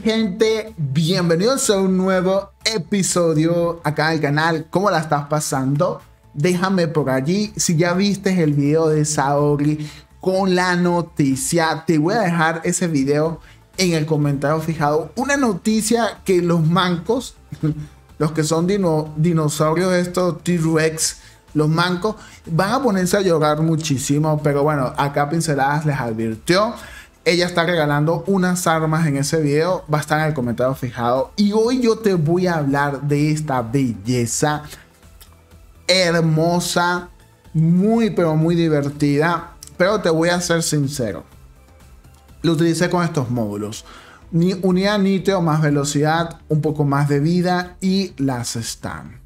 gente, bienvenidos a un nuevo episodio acá del canal. ¿Cómo la estás pasando? Déjame por allí. Si ya viste el video de Saori con la noticia, te voy a dejar ese video en el comentario fijado. Una noticia que los mancos, los que son dinosaurios, estos T-Rex, los mancos, van a ponerse a llorar muchísimo. Pero bueno, acá Pinceladas les advirtió. Ella está regalando unas armas en ese video, va a estar en el comentario fijado. Y hoy yo te voy a hablar de esta belleza hermosa, muy pero muy divertida. Pero te voy a ser sincero, lo utilicé con estos módulos. Ni unidad o más velocidad, un poco más de vida y las están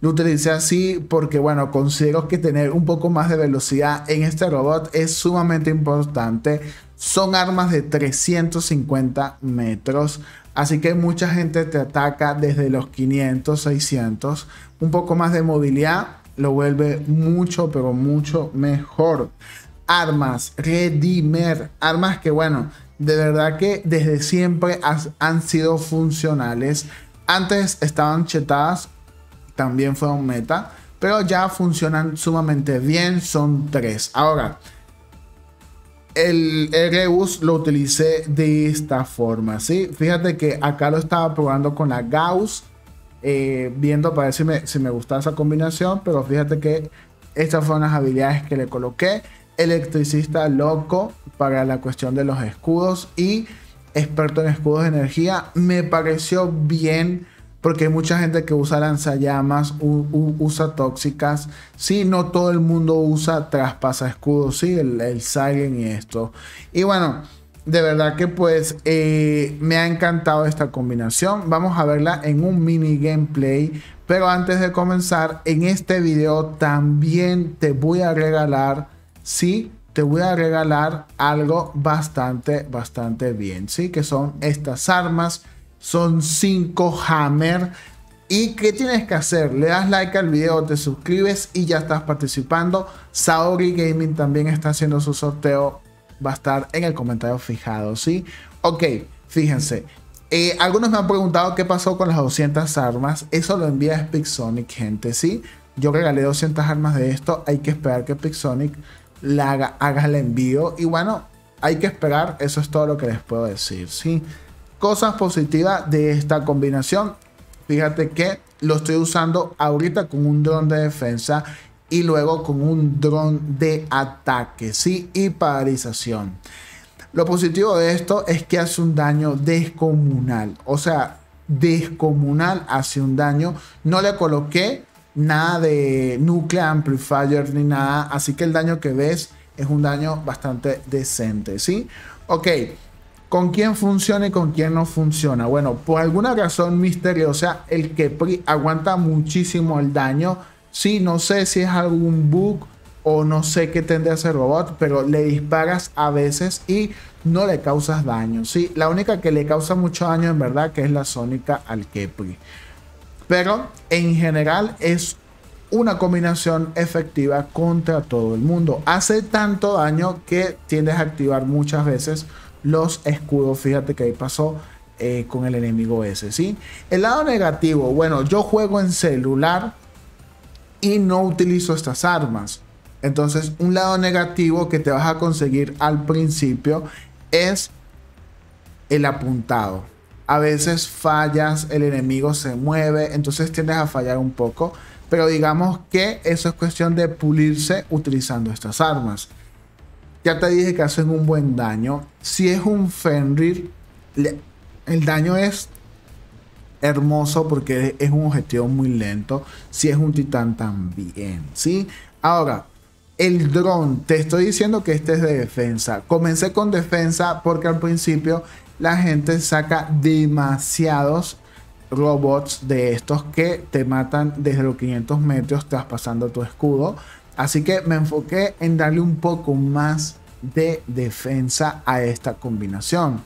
lo utilicé así porque, bueno, considero que tener un poco más de velocidad en este robot es sumamente importante. Son armas de 350 metros, así que mucha gente te ataca desde los 500, 600. Un poco más de movilidad lo vuelve mucho, pero mucho mejor. Armas, Redimer, armas que bueno, de verdad que desde siempre han sido funcionales. Antes estaban chetadas, también fueron meta, pero ya funcionan sumamente bien, son tres. Ahora, el, el lo utilicé de esta forma, ¿sí? Fíjate que acá lo estaba probando con la Gauss, eh, viendo para ver si me, si me esa combinación, pero fíjate que estas fueron las habilidades que le coloqué. Electricista loco para la cuestión de los escudos y experto en escudos de energía. Me pareció bien porque hay mucha gente que usa lanzallamas, usa tóxicas. Sí, no todo el mundo usa traspasa escudos, sí, el, el y esto. Y bueno, de verdad que pues eh, me ha encantado esta combinación. Vamos a verla en un mini gameplay. Pero antes de comenzar, en este video también te voy a regalar, sí, te voy a regalar algo bastante, bastante bien, sí, que son estas armas son 5 Hammer. ¿Y qué tienes que hacer? Le das like al video, te suscribes y ya estás participando. Saori Gaming también está haciendo su sorteo. Va a estar en el comentario fijado, ¿sí? Ok, fíjense. Eh, algunos me han preguntado qué pasó con las 200 armas. Eso lo envía Pixonic, gente, ¿sí? Yo regalé 200 armas de esto. Hay que esperar que Pixonic la haga, el envío. Y bueno, hay que esperar. Eso es todo lo que les puedo decir, ¿sí? sí Cosas positivas de esta combinación. Fíjate que lo estoy usando ahorita con un dron de defensa y luego con un dron de ataque, Y paralización. Lo positivo de esto es que hace un daño descomunal. O sea, descomunal hace un daño. No le coloqué nada de nuclear amplifier ni nada. Así que el daño que ves es un daño bastante decente, ¿sí? Ok, con quién funciona y con quién no funciona. Bueno, por alguna razón misteriosa, el Kepri aguanta muchísimo el daño. Sí, no sé si es algún bug o no sé qué a hacer robot, pero le disparas a veces y no le causas daño. Sí, la única que le causa mucho daño en verdad que es la Sónica al Kepri. Pero en general es una combinación efectiva contra todo el mundo. Hace tanto daño que tiendes a activar muchas veces los escudos. Fíjate que ahí pasó eh, con el enemigo ese, ¿sí? El lado negativo, bueno, yo juego en celular y no utilizo estas armas. Entonces, un lado negativo que te vas a conseguir al principio es el apuntado. A veces fallas, el enemigo se mueve, entonces tiendes a fallar un poco. Pero digamos que eso es cuestión de pulirse utilizando estas armas. Ya te dije que hacen un buen daño. Si es un Fenrir, el daño es hermoso porque es un objetivo muy lento. Si es un titán también, ¿sí? Ahora, el dron, te estoy diciendo que este es de defensa. Comencé con defensa porque al principio la gente saca demasiados robots de estos que te matan desde los 500 metros traspasando tu escudo. Así que me enfoqué en darle un poco más de defensa a esta combinación.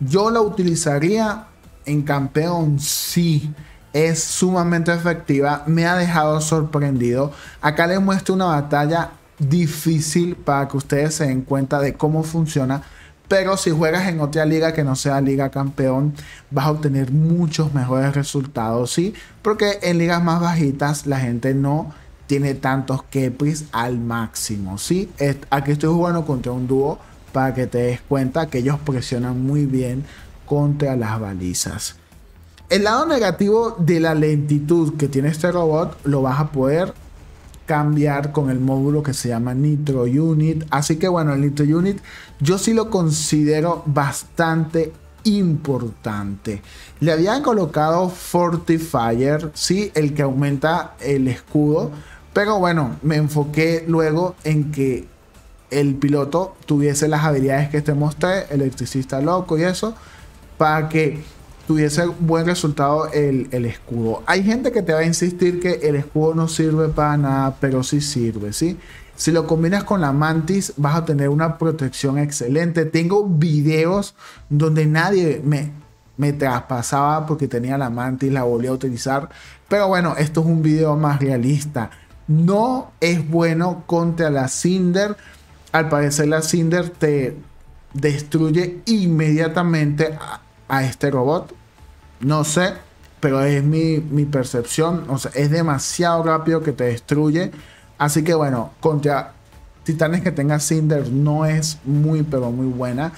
Yo la utilizaría en campeón, sí. Es sumamente efectiva. Me ha dejado sorprendido. Acá les muestro una batalla difícil para que ustedes se den cuenta de cómo funciona. Pero si juegas en otra liga que no sea liga campeón, vas a obtener muchos mejores resultados, ¿sí? Porque en ligas más bajitas la gente no tiene tantos kepis al máximo, ¿sí? Aquí estoy jugando contra un dúo para que te des cuenta que ellos presionan muy bien contra las balizas. El lado negativo de la lentitud que tiene este robot lo vas a poder cambiar con el módulo que se llama Nitro Unit. Así que bueno, el Nitro Unit yo sí lo considero bastante importante. Le habían colocado Fortifier, sí, el que aumenta el escudo pero bueno, me enfoqué luego en que el piloto tuviese las habilidades que te este mostré, electricista loco y eso, para que tuviese buen resultado el, el, escudo. Hay gente que te va a insistir que el escudo no sirve para nada, pero sí sirve, ¿sí? Si lo combinas con la mantis, vas a tener una protección excelente. Tengo videos donde nadie me, me traspasaba porque tenía la mantis, la volví a utilizar. Pero bueno, esto es un video más realista no es bueno contra la Cinder. Al parecer la Cinder te destruye inmediatamente a, este robot. No sé, pero es mi, percepción. O sea, es demasiado rápido que te destruye. Así que bueno, contra titanes que tenga Cinder no es muy, pero muy buena.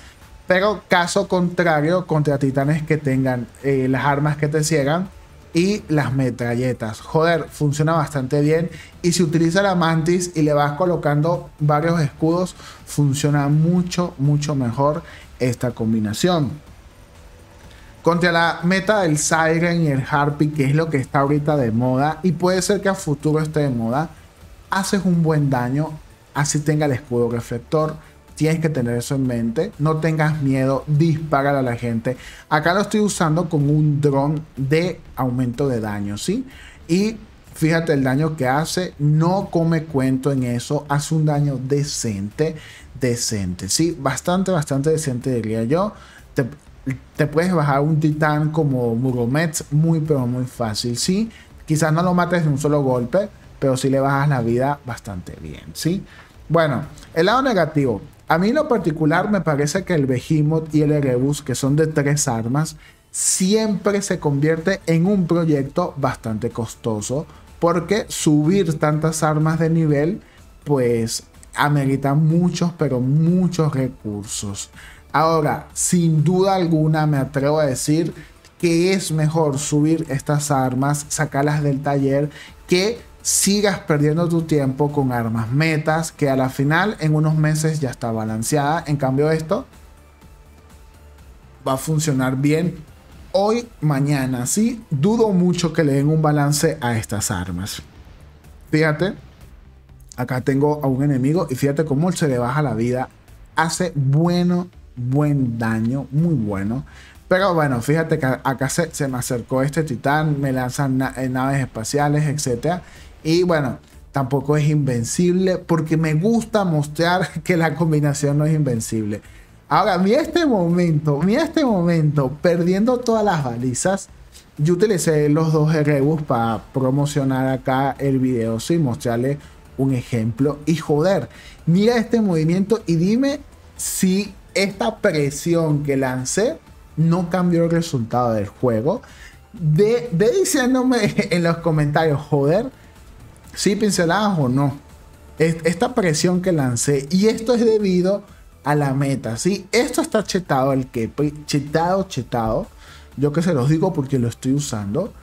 Pero caso contrario, contra titanes que tengan eh, las armas que te ciegan, y las metralletas. Joder, funciona bastante bien. Y si utiliza la mantis y le vas colocando varios escudos, funciona mucho, mucho mejor esta combinación. Contra la meta del Siren y el Harpy, que es lo que está ahorita de moda, y puede ser que a futuro esté de moda, haces un buen daño, así tenga el escudo reflector Tienes que tener eso en mente. No tengas miedo, dispara a la gente. Acá lo estoy usando Como un dron de aumento de daño, ¿sí? Y fíjate el daño que hace. No come cuento en eso. Hace un daño decente, decente, ¿sí? Bastante, bastante decente, diría yo. Te, puedes bajar un titán como Muromets muy, pero muy fácil, ¿sí? Quizás no lo mates de un solo golpe, pero sí le bajas la vida bastante bien, ¿sí? Bueno, el lado negativo, a mí en lo particular me parece que el Behemoth y el Erebus, que son de tres armas, siempre se convierte en un proyecto bastante costoso, porque subir tantas armas de nivel, pues amerita muchos, pero muchos recursos. Ahora, sin duda alguna me atrevo a decir que es mejor subir estas armas, sacarlas del taller, que sigas perdiendo tu tiempo con armas metas que a la final en unos meses ya está balanceada. En cambio esto va a funcionar bien hoy, mañana, ¿sí? Dudo mucho que le den un balance a estas armas. Fíjate, acá tengo a un enemigo y fíjate cómo se le baja la vida. Hace bueno, buen daño, muy bueno. Pero bueno, fíjate que acá se, me acercó este titán, me lanzan eh, naves espaciales, etcétera y bueno, tampoco es invencible porque me gusta mostrar que la combinación no es invencible. Ahora, mira este momento, Mira este momento, perdiendo todas las balizas, yo utilicé los dos Erebus para promocionar acá el video y ¿sí? un ejemplo. Y joder, mira este movimiento y dime si esta presión que lancé no cambió el resultado del juego. De, de diciéndome en los comentarios, joder, sí pinceladas o no. Esta presión que lancé, y esto es debido a la meta, ¿sí? Esto está chetado, el que pues, chetado, chetado. Yo que se los digo porque lo estoy usando.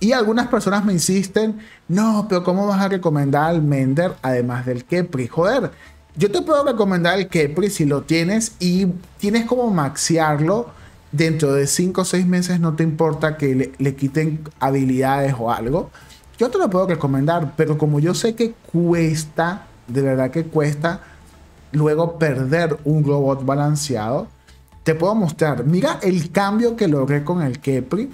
Y algunas personas me insisten, no, pero ¿cómo vas a recomendar al Mender además del Kepri? Joder, yo te puedo recomendar el Kepri si lo tienes y tienes como maxearlo. Dentro de 5 o 6 meses no te importa que le quiten habilidades o algo. Yo te lo puedo recomendar, pero como yo sé que cuesta, de verdad que cuesta, luego perder un robot balanceado, te puedo mostrar. Mira el cambio que logré con el Kepri.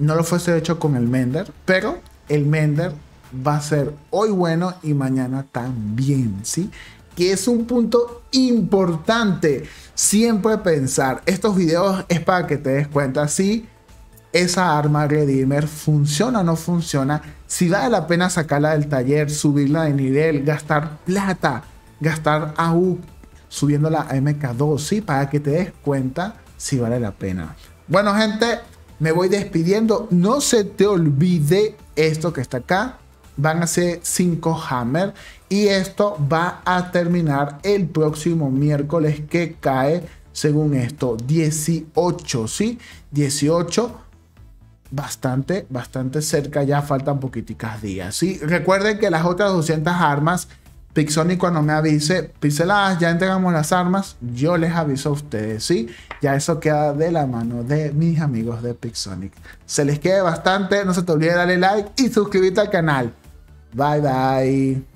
No lo fuese hecho con el Mender, pero el Mender va a ser hoy bueno y mañana también, ¿sí? Que es un punto importante. Siempre pensar, estos videos es para que te des cuenta si esa arma Redeemer funciona o no funciona si vale la pena sacarla del taller, subirla de nivel, gastar plata, gastar AU, subiéndola a MK2, ¿sí? Para que te des cuenta si vale la pena. Bueno, gente, me voy despidiendo. No se te olvide esto que está acá. Van a ser 5 Hammer y esto va a terminar el próximo miércoles que cae, según esto, 18, ¿sí? 18 bastante, bastante cerca. Ya faltan poquiticas días. ¿sí? Recuerden que las otras 200 armas, Pixonic cuando me avise, pinceladas, ya entregamos las armas, yo les aviso a ustedes, ¿sí? Ya eso queda de la mano de mis amigos de Pixonic. Se les quede bastante, no se te olvide darle like y suscribirte al canal. Bye bye.